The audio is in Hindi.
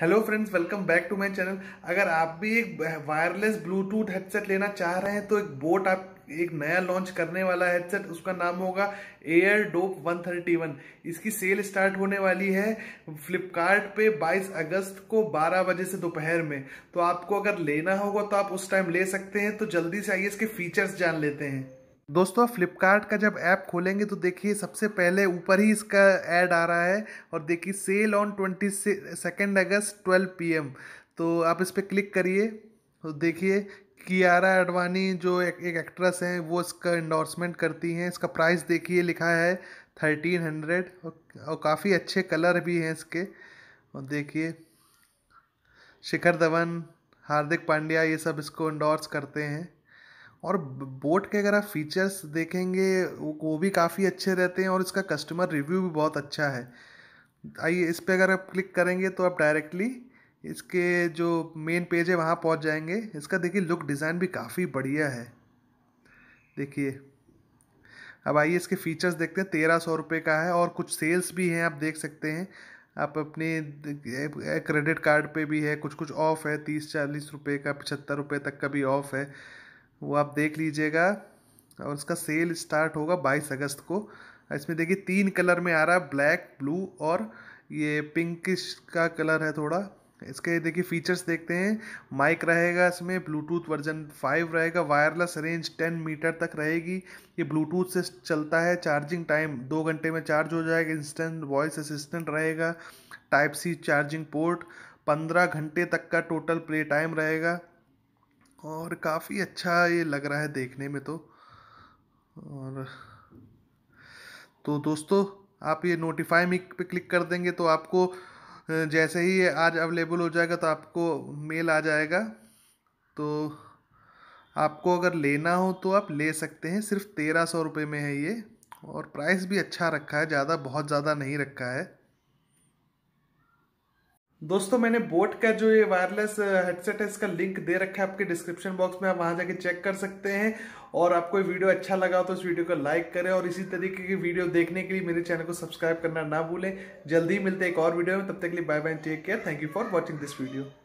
hello friends welcome back to my channel अगर आप भी एक वायरलेस ब्लूटूथ हेडसेट लेना चाह रहे हैं तो एक बोट आप एक नया लॉन्च करने वाला हेडसेट उसका नाम होगा एयर डोप 131 इसकी सेल स्टार्ट होने वाली है फ्लिपकार्ट पे 22 अगस्त को 12 बजे से दोपहर में तो आपको अगर लेना होगा तो आप उस टाइम ले सकते हैं तो जल्दी से आइए इसके फीचर्स जान लेते हैं दोस्तों फ्लिपकार्ट का जब ऐप खोलेंगे तो देखिए सबसे पहले ऊपर ही इसका ऐड आ रहा है और देखिए सेल ऑन ट्वेंटी सेकेंड अगस्त ट्वेल्व पी तो आप इस पर क्लिक करिए तो देखिए कियारा अडवाणी जो एक, एक एक्ट्रेस हैं वो इसका इंडोर्समेंट करती हैं इसका प्राइस देखिए लिखा है थर्टीन हंड्रेड और काफ़ी अच्छे कलर भी हैं इसके और देखिए शिखर धवन हार्दिक पांड्या ये सब इसको इंडोर्स करते हैं और बोट के अगर आप फीचर्स देखेंगे वो भी काफ़ी अच्छे रहते हैं और इसका कस्टमर रिव्यू भी बहुत अच्छा है आइए इस पर अगर आप क्लिक करेंगे तो आप डायरेक्टली इसके जो मेन पेज है वहाँ पहुँच जाएंगे इसका देखिए लुक डिज़ाइन भी काफ़ी बढ़िया है देखिए अब आइए इसके फीचर्स देखते हैं तेरह सौ रुपये का है और कुछ सेल्स भी हैं आप देख सकते हैं आप अपने क्रेडिट कार्ड पे भी है कुछ कुछ ऑफ़ है तीस चालीस रुपये का पचहत्तर रुपये तक का भी ऑफ़ है वो आप देख लीजिएगा और उसका सेल स्टार्ट होगा बाईस अगस्त को इसमें देखिए तीन कलर में आ रहा है ब्लैक ब्लू और ये पिंकिश का कलर है थोड़ा इसके देखिए फीचर्स देखते हैं माइक रहेगा इसमें ब्लूटूथ वर्जन फाइव रहेगा वायरलेस रेंज टेन मीटर तक रहेगी ये ब्लूटूथ से चलता है चार्जिंग टाइम दो घंटे में चार्ज हो जाएगा इंस्टेंट वॉइस असिस्टेंट रहेगा टाइप सी चार्जिंग पोर्ट पंद्रह घंटे तक का टोटल प्ले टाइम रहेगा और काफ़ी अच्छा ये लग रहा है देखने में तो और तो दोस्तों आप ये नोटिफाई मी पे क्लिक कर देंगे तो आपको जैसे ही ये आज अवेलेबल हो जाएगा तो आपको मेल आ जाएगा तो आपको अगर लेना हो तो आप ले सकते हैं सिर्फ तेरह सौ रुपये में है ये और प्राइस भी अच्छा रखा है ज़्यादा बहुत ज़्यादा नहीं रखा है दोस्तों मैंने बोट का जो ये वायरलेस हेडसेट है इसका लिंक दे रखा है आपके डिस्क्रिप्शन बॉक्स में आप वहां जाके चेक कर सकते हैं और आपको ये वीडियो अच्छा लगा तो इस वीडियो को लाइक करें और इसी तरीके की वीडियो देखने के लिए मेरे चैनल को सब्सक्राइब करना ना भूलें जल्दी मिलते एक और वीडियो में तब तक के लिए bye bye take care thank you for watching this video